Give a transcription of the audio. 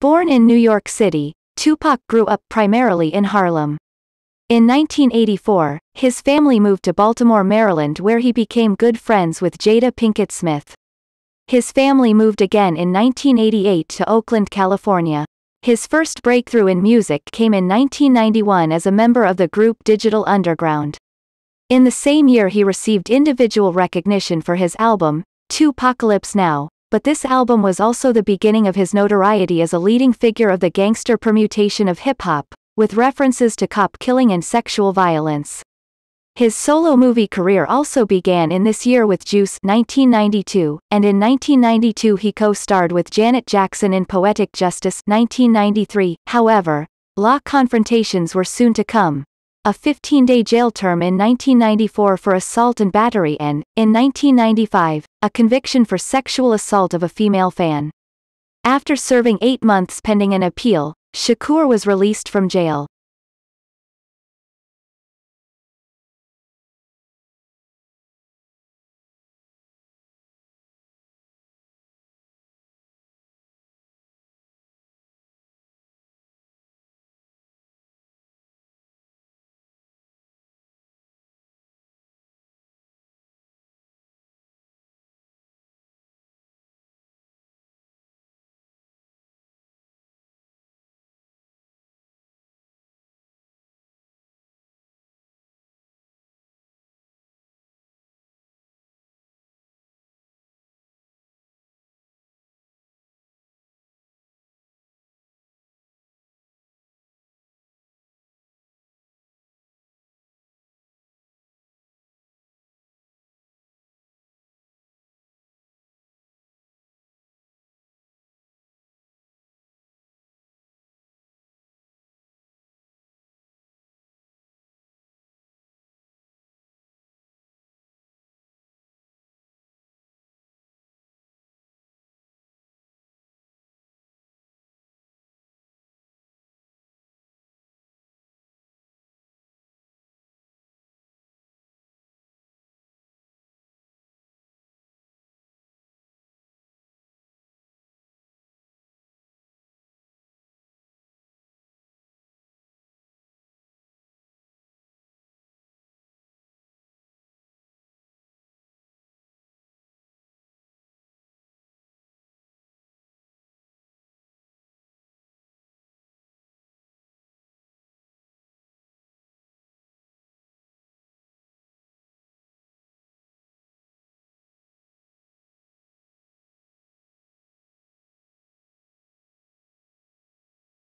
Born in New York City, Tupac grew up primarily in Harlem. In 1984, his family moved to Baltimore, Maryland where he became good friends with Jada Pinkett Smith. His family moved again in 1988 to Oakland, California. His first breakthrough in music came in 1991 as a member of the group Digital Underground. In the same year he received individual recognition for his album, Two Apocalypse Now, but this album was also the beginning of his notoriety as a leading figure of the gangster permutation of hip-hop, with references to cop killing and sexual violence. His solo movie career also began in this year with Juice 1992, and in 1992 he co-starred with Janet Jackson in Poetic Justice 1993. However, law confrontations were soon to come, a 15-day jail term in 1994 for assault and battery and, in 1995, a conviction for sexual assault of a female fan. After serving eight months pending an appeal, Shakur was released from jail.